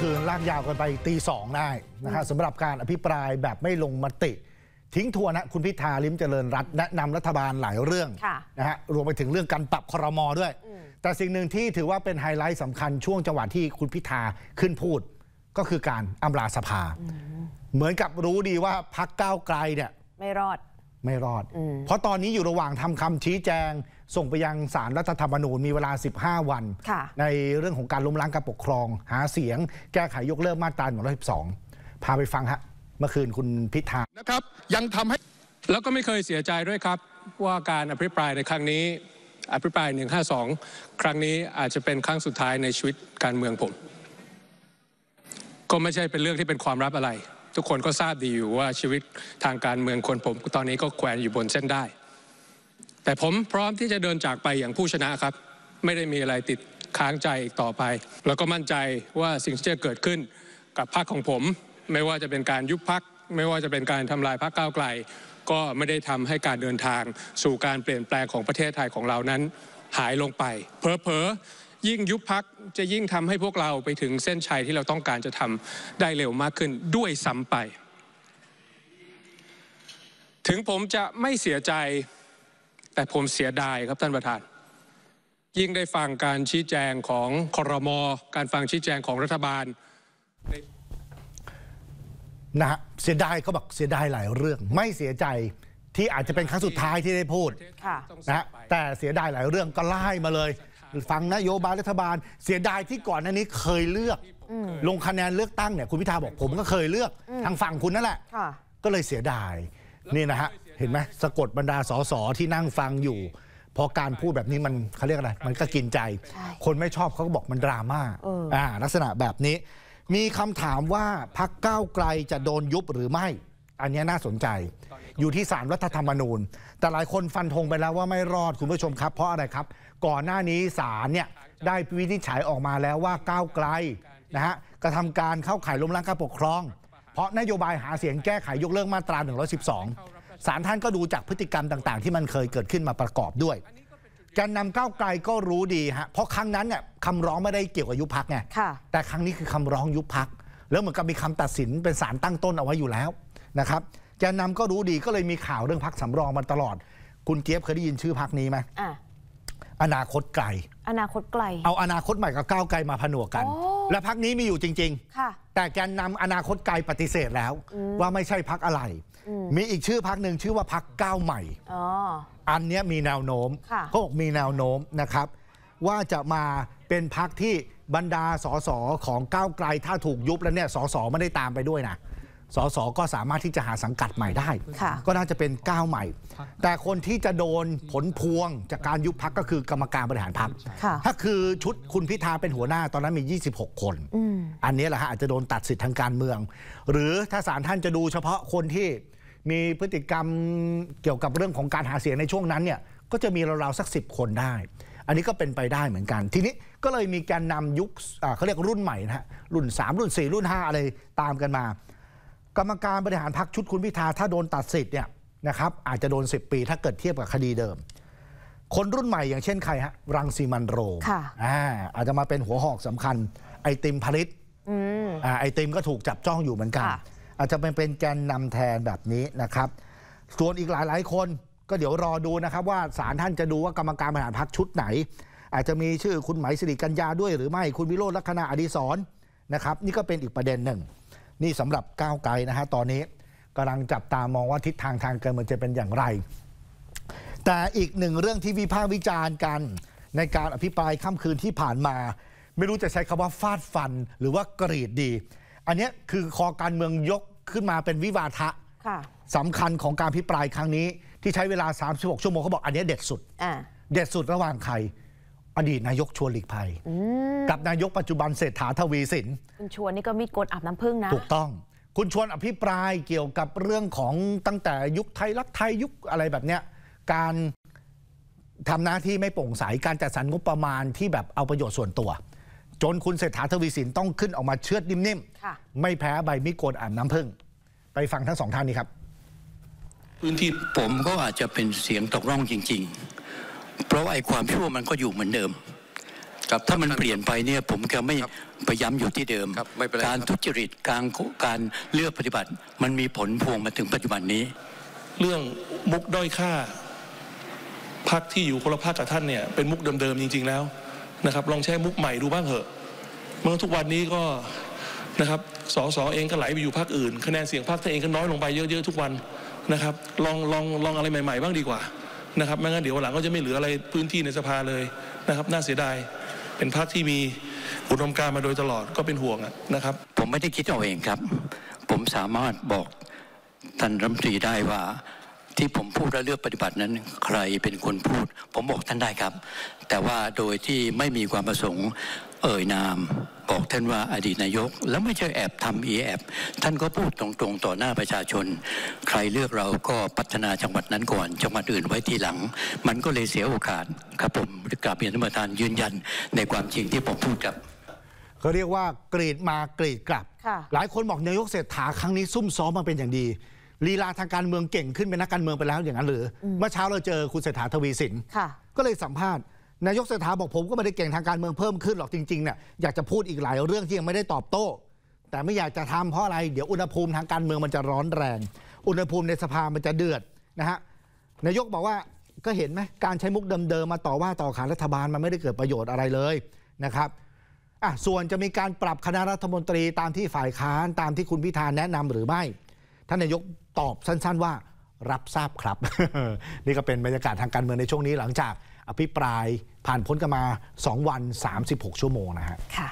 คืนลากยาวกันไปตีสองได้นะครับสำหรับการอภิปรายแบบไม่ลงมติ ทิ้งทัวนะคุณพิธาลิมเจริญรัตน์แนะนำรัฐบาลหลายเรื่องนะฮะรวมไปถึงเรื่องการปรับครมอด้วย แต่สิ่งหนึ่งที่ถือว่าเป็นไฮไลท์สำคัญช่วงจังหวะที่คุณพิธาขึ้นพูด ก็คือการอำลาสภา เหมือนกับรู้ดีว่าพักก้าวไกลเนี่ยไม่รอดไม่รอด เพราะตอนนี้อยู่ระหว่างทำคำชี้แจงส่งไปยังสารรัฐธรรมนูญมีเวลา 15 วัน ในเรื่องของการล้มล้างการปกครอง หาเสียงแก้ไขยกเลิกมาตรา112พาไปฟังฮะเมื่อคืนคุณพิธานะครับ ยังทำให้แล้วก็ไม่เคยเสียใจด้วยครับว่าการอภิปรายในครั้งนี้อภิปราย 152 ครั้งนี้อาจจะเป็นครั้งสุดท้ายในชีวิตการเมืองผมก็ไม่ใช่เป็นเรื่องที่เป็นความลับอะไร ทุกคนก็ทราบดีอยู่ว่าชีวิตทางการเมืองคนผม ตอนนี้ก็แขวนอยู่บนเส้นได้แต่ผมพร้อมที่จะเดินจากไปอย่างผู้ชนะครับ ไม่ได้มีอะไรติดค้างใจอีกต่อไป แล้วก็มั่นใจว่าสิ่งที่จะเกิดขึ้นกับพรรคของผม ไม่ว่าจะเป็นการยุบพรรคไม่ว่าจะเป็นการทำลายพรรคก้าวไกล ก็ไม่ได้ทำให้การเดินทางสู่การเปลี่ยนแปลงของประเทศไทยของเรานั้น หายลงไปเพอเพอยิ่งยุบพรรคจะยิ่งทำให้พวกเราไปถึงเส้นชัยที่เราต้องการจะทำได้เร็วมากขึ้นด้วยซ้าไป ถึงผมจะไม่เสียใจแต่ผมเสียดายครับท่านประธานยิ่งได้ฟังการชี้แจงของคอรมอการฟังชี้แจงของรัฐบาลนะฮะเสียดายเขาบอกเสียดายหลายเรื่อง ไม่เสียใจที่อาจจะเป็นครั้งสุดท้ายที่ได้พูดนะแต่เสียดายหลายเรื่องก็ไล่มาเลย ฟังนโยบายรัฐบาล เสียดายที่ก่อนหน้านี้เคยเลือก ลงคะแนนเลือกตั้งเนี่ย คุณพิธาบอกผมก็เคยเลือก ทางฝั่งคุณนั่นแหละก็เลยเสียดายนี่นะฮะเห็นไหมสะกดบรรดาสสที่นั่งฟังอยู่ พอการพูดแบบนี้มันเขาเรียกอะไร มันก็กินใจ คนไม่ชอบเขาก็บอกมันดราม่าอ่าลักษณะแบบนี้ มีคำถามว่าพักก้าวไกลจะโดนยุบหรือไม่ อันนี้น่าสนใจ อยู่ที่สารรัฐธรรมนูญ แต่หลายคนฟันธงไปแล้วว่าไม่รอดคุณผู้ชมครับ เพราะอะไรครับ ก่อนหน้านี้สารเนี่ยได้วินิจฉัยออกมาแล้วว่าก้าวไกลนะฮะกระทำการเข้าข่ายล้มล้างการปกครองเพราะนโยบายหาเสียงแก้ไขยกเลิกมาตรา112ศาลท่านก็ดูจากพฤติกรรมต่าง ๆ ที่มันเคยเกิดขึ้นมาประกอบด้วยแานนำก้าวไกลก็รู้ดีฮะ เพราะครั้งนั้นเนี่ยคำร้องไม่ได้เกี่ยวกับยุบพักไงแต่ครั้งนี้คือคำร้องยุบพัก แล้วเหมือนกับมีคำตัดสินเป็นสารตั้งต้นเอาไว้อยู่แล้วนะครับแกนนาก็รู้ดีก็เลยมีข่าวเรื่องพักสำรองมาตลอด คุณเจี๊ยบเคยได้ยินชื่อพักนี้ไหมอนาคตไกล อนาคตไกล เอาอนาคตใหม่กับก้าวไกลมาผนวกกัน และพักนี้มีอยู่จริง ๆ ค่ะแต่แกนนำอนาคตไกลปฏิเสธแล้ว ว่าไม่ใช่พักอะไร มีอีกชื่อพักหนึ่งชื่อว่าพักก้าวใหม่ อันนี้มีแนวโน้มก็มีแนวโน้มนะครับ ว่าจะมาเป็นพักที่บรรดาสสของก้าวไกลถ้าถูกยุบแล้วเนี่ยสสไม่ได้ตามไปด้วยนะสสก็สามารถที่จะหาสังกัดใหม่ได้ ก็น่าจะเป็นก้าวใหม่ แต่คนที่จะโดนผลพวงจากการยุบพักก็คือกรรมการบริหารพักถ้าคือชุดคุณพิธาเป็นหัวหน้าตอนนั้นมี 26 คนอันนี้แหละฮะอาจจะโดนตัดสิทธิ์ทางการเมือง หรือถ้าศาลท่านจะดูเฉพาะคนที่มีพฤติกรรมเกี่ยวกับเรื่องของการหาเสียงในช่วงนั้นเนี่ยก็จะมีราวๆสักสิบคนได้อันนี้ก็เป็นไปได้เหมือนกันทีนี้ก็เลยมีการนำยุคเขาเรียกรุ่นใหม่นะฮะรุ่น3รุ่น 4 รุ่น 5 อะไรตามกันมากรรมการบริหารพักชุดคุณพิธา ถ้าโดนตัดสิทธิ์เนี่ยนะครับอาจจะโดน 10 ปีถ้าเกิดเทียบกับคดีเดิม คนรุ่นใหม่อย่างเช่นใครฮะรังสีมันโรมอาจจะมาเป็นหัวหอกสำคัญ ไอติมผลิตไอติมก็ถูกจับจ้องอยู่เหมือนกันอาจจะเป็นเป็นแกนนำแทนแบบนี้นะครับ ส่วนอีกหลายหลายคนก็เดี๋ยวรอดูนะครับ ว่าศาลท่านจะดูว่ากรรมการบริหารพักชุดไหน อาจจะมีชื่อคุณไหมสิริกัญญาด้วยหรือไม่คุณวิโรจน์ลักษณะอดีศรนะครับ นี่ก็เป็นอีกประเด็นหนึ่งนี่สำหรับก้าวไกลนะฮะ ตอนนี้กำลังจับตามองว่าทิศทางทางการเมืองจะเป็นอย่างไร แต่อีกหนึ่งเรื่องที่วิพากษ์วิจารณ์กันในการอภิปรายค่ำคืนที่ผ่านมา ไม่รู้จะใช้คำว่าฟาดฟันหรือว่ากรีดดี อันนี้คือคอการเมืองยกขึ้นมาเป็นวิวาทะสำคัญของการพิปรายครั้งนี้ที่ใช้เวลา 36 ชั่วโมงเขาบอกอันนี้เด็ดสุดเด็ดสุดระหว่างใครอดีตนายกชวนหลีกภัย กับนายกปัจจุบันเศรษฐาทวีสิน คุณชวนนี่ก็มีกดอาบน้ำพึ่งนะ ถูกต้อง คุณชวนอภิปรายเกี่ยวกับเรื่องของตั้งแต่ยุคไทยรักไทยยุคอะไรแบบเนี้ยการทำหน้าที่ไม่โปร่งใสการจัดสรรงบประมาณที่แบบเอาประโยชน์ส่วนตัว จนคุณเศรษฐาทวีสินต้องขึ้นออกมาเชือดนิ่มๆไม่แพ้ใบมีโกนอ่านน้ำพึ่งไปฟังทั้งสองท่านนี้ครับพื้นที่ผมก็อาจจะเป็นเสียงตกร่องจริง ๆเพราะไอ้ความชั่วมันก็อยู่เหมือนเดิมครับถ้ามันเปลี่ยนไปเนี่ยผมก็ไม่ไปย้าอยู่ที่เดิม การทุจริตการการเลือกปฏิบัติ มันมีผลพวงมาถึงปัจจุบันนี้ เรื่องมุกด้อยค่าพักที่อยู่คนละพักกับท่านเนี่ยเป็นมุกเดิมๆจริงๆแล้ว นะครับ ลองใช้มุกใหม่ดูบ้างเถอะเมื่อทุกวันนี้ก็นะครับสสเองก็ไหลไปอยู่พักอื่นคะแนนเสียงพักตัวเองก็น้อยลงไปเยอะๆทุกวันนะครับลองลองลองอะไรใหม่ๆ บ้างดีกว่านะครับไม่งั้นเดี๋ยวหลังก็จะไม่เหลืออะไรพื้นที่ในสภาเลยนะครับน่าเสียดายเป็นพรรคที่มีอุดมการมาโดยตลอดก็เป็นห่วงนะครับ ผมไม่ได้คิดเอาเองครับ ผมสามารถบอกท่านรัฐมนตรีได้ว่า ที่ผมพูดและเลือกปฏิบัตินั้นใครเป็นคนพูด ผมบอกท่านได้ครับ แต่ว่าโดยที่ไม่มีความประสงค์เอ่ยนามบอกท่านว่าอดีตนายก แล้วไม่ใช่แอบทำเอแอบท่านก็พูดตรงๆต่อหน้าประชาชน ใครเลือกเราก็พัฒนาจังหวัดนั้นก่อน จังหวัดอื่นไว้ทีหลัง มันก็เลยเสียโอกาสครับผมกราบเรียนท่านประธานยืนยันในความจริงที่ผมพูดกับ เขาเรียกว่า กรีดมากรีดกลับหลายคนบอกนายกเศรษฐาครั้งนี้ซุ่มซ้อมมาเป็นอย่างดีลีลาทางการเมืองเก่งขึ้นเป็นนักการเมืองไปแล้วอย่างนั้นหรือเมื่อเช้าเราเจอคุณเศรษฐาทวีสินก็เลยสัมภาษณ์นายกเศรษฐาบอกผมก็ไม่ได้เก่งทางการเมืองเพิ่มขึ้นหรอกจริงๆเนี่ยอยากจะพูดอีกหลายเรื่องที่ยังไม่ได้ตอบโต้ แต่ไม่อยากจะทำเพราะอะไรเดี๋ยวอุณหภูมิทางการเมืองมันจะร้อนแรงอุณหภูมิในสภามันจะเดือดนะฮะนายกบอกว่าก็เห็นไหมการใช้มุกเดิมๆมาต่อว่าต่อขานรัฐบาลมันไม่ได้เกิดประโยชน์อะไรเลยนะครับอ่ะส่วนจะมีการปรับคณะรัฐมนตรีตามที่ฝ่ายค้านตามที่คุณพิธาแนะนำหรือไม่ท่านนายกตอบสั้นๆว่ารับทราบครับ นี่ก็เป็นบรรยากาศทางการเมืองในช่วงนี้หลังจากอภิปรายผ่านพ้นกันมา 2 วัน 36 ชั่วโมงนะฮะค่ะ